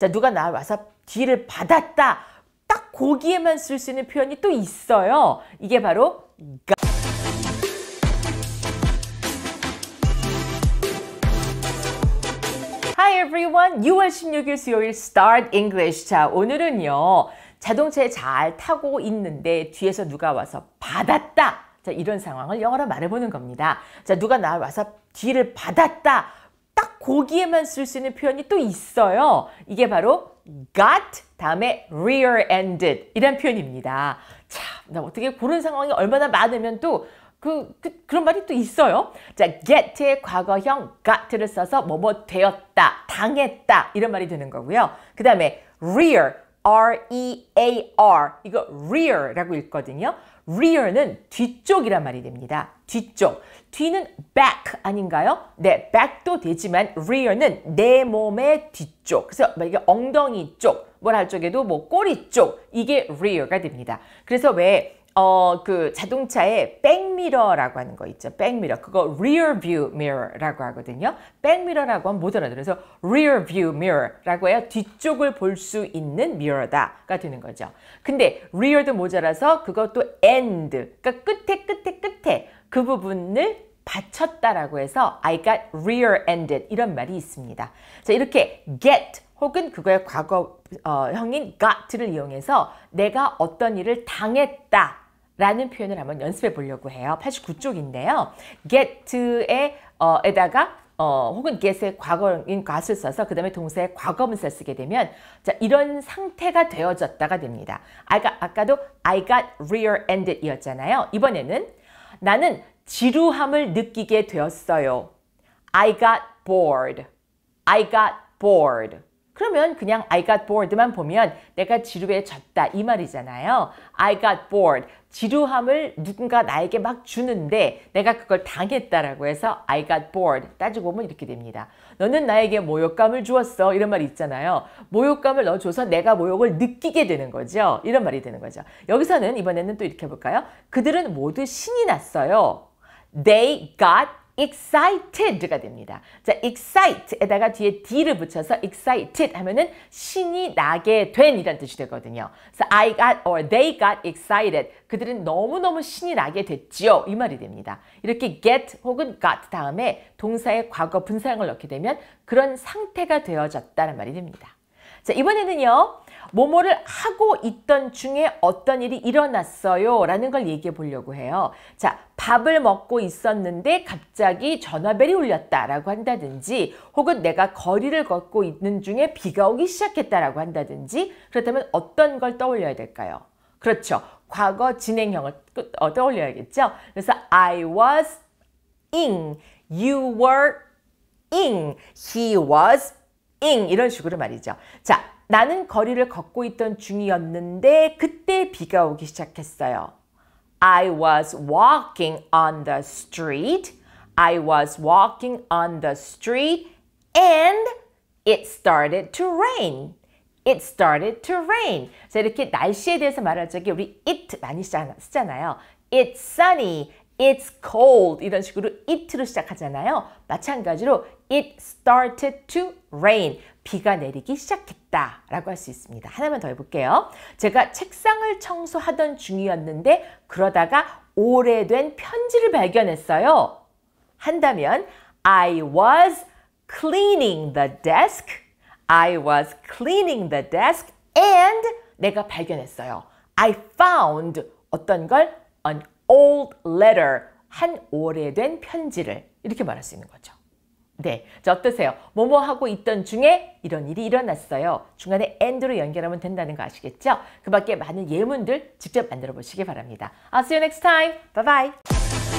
자 누가 나 와서 뒤를 받았다. 딱 거기에만 쓸 수 있는 표현이 또 있어요. 이게 바로 got. Hi everyone. 6월 16일 수요일 Start English. 자 오늘은요. 자동차에 잘 타고 있는데 뒤에서 누가 와서 받았다. 자 이런 상황을 영어로 말해보는 겁니다. 자 누가 나 와서 뒤를 받았다. 딱 거기에만 쓸 수 있는 표현이 또 있어요. 이게 바로 got 다음에 rear-ended 이란 표현입니다. 참, 어떻게 그런 상황이 얼마나 많으면 또 그, 그, 그런 말이 또 있어요. 자, get의 과거형 got를 써서 뭐뭐 되었다, 당했다 이런 말이 되는 거고요. 그 다음에 rear, R-E-A-R e 이거 rear라고 읽거든요. rear는 뒤쪽이란 말이 됩니다. 뒤쪽. 뒤는 back 아닌가요? 네, back도 되지만 rear는 내 몸의 뒤쪽. 그래서 만약에 엉덩이 쪽, 뭘 할 쪽에도 뭐 꼬리 쪽 이게 rear가 됩니다. 그래서 왜 어 그 자동차에 뺑 백미러라고 하는 거 있죠. 백미러. 그거 rear view mirror라고 하거든요. 백미러라고 하면 못 알아들어요. 그래서 rear view mirror라고 해야 뒤쪽을 볼 수 있는 미러다가 되는 거죠. 근데 rear도 모자라서 그것도 end, 그러니까 끝에 끝에 끝에 그 부분을 받쳤다라고 해서 I got rear-ended 이런 말이 있습니다. 자 이렇게 get 혹은 그거의 과거형인 어, got를 이용해서 내가 어떤 일을 당했다 라는 표현을 한번 연습해 보려고 해요. 89쪽인데요. g e t 에 어, 에다가 어, 혹은 get의 과거인 과수 t 써서 그 다음에 동사의 과거문사 쓰게 되면 자 이런 상태가 되어졌다가 됩니다. 아까, 아까도 I got rear-ended 이었잖아요. 이번에는 나는 지루함을 느끼게 되었어요. I got bored. I got bored. 그러면 그냥 I got bored만 보면 내가 지루해졌다 이 말이잖아요. I got bored. 지루함을 누군가 나에게 막 주는데 내가 그걸 당했다라고 해서 I got bored. 따지고 보면 이렇게 됩니다. 너는 나에게 모욕감을 주었어. 이런 말이 있잖아요. 모욕감을 넣어 줘서 내가 모욕을 느끼게 되는 거죠. 이런 말이 되는 거죠. 여기서는 이번에는 또 이렇게 볼까요? 그들은 모두 신이 났어요. They got excited가 됩니다. 자, excite에다가 뒤에 d를 붙여서 excited 하면은 신이 나게 된 이란 뜻이 되거든요. 그래서 I got or they got excited. 그들은 너무너무 신이 나게 됐지요. 이 말이 됩니다. 이렇게 get 혹은 got 다음에 동사의 과거 분사형을 넣게 되면 그런 상태가 되어졌다는 말이 됩니다. 자, 이번에는요. 뭐뭐를 하고 있던 중에 어떤 일이 일어났어요 라는 걸 얘기해 보려고 해요. 자, 밥을 먹고 있었는데 갑자기 전화벨이 울렸다라고 한다든지 혹은 내가 거리를 걷고 있는 중에 비가 오기 시작했다라고 한다든지 그렇다면 어떤 걸 떠올려야 될까요? 그렇죠. 과거 진행형을 어, 떠올려야겠죠. 그래서 I was in, you were in, he was 잉 이런 식으로 말이죠. 자, 나는 거리를 걷고 있던 중이었는데 그때 비가 오기 시작했어요. I was walking on the street. I was walking on the street and it started to rain. It started to rain. 자, 이렇게 날씨에 대해서 말할 적에 우리 it 많이 쓰잖아요. It's sunny. It's cold 이런 식으로 it로 시작하잖아요. 마찬가지로 It started to rain. 비가 내리기 시작했다 라고 할 수 있습니다. 하나만 더 해볼게요. 제가 책상을 청소하던 중이었는데 그러다가 오래된 편지를 발견했어요. 한다면 I was cleaning the desk. I was cleaning the desk and 내가 발견했어요. I found 어떤 걸? An old letter, 한 오래된 편지를 이렇게 말할 수 있는 거죠. 네, 자 어떠세요? 뭐뭐 하고 있던 중에 이런 일이 일어났어요. 중간에 end로 연결하면 된다는 거 아시겠죠? 그 밖에 많은 예문들 직접 만들어 보시기 바랍니다. I'll see you next time. Bye bye.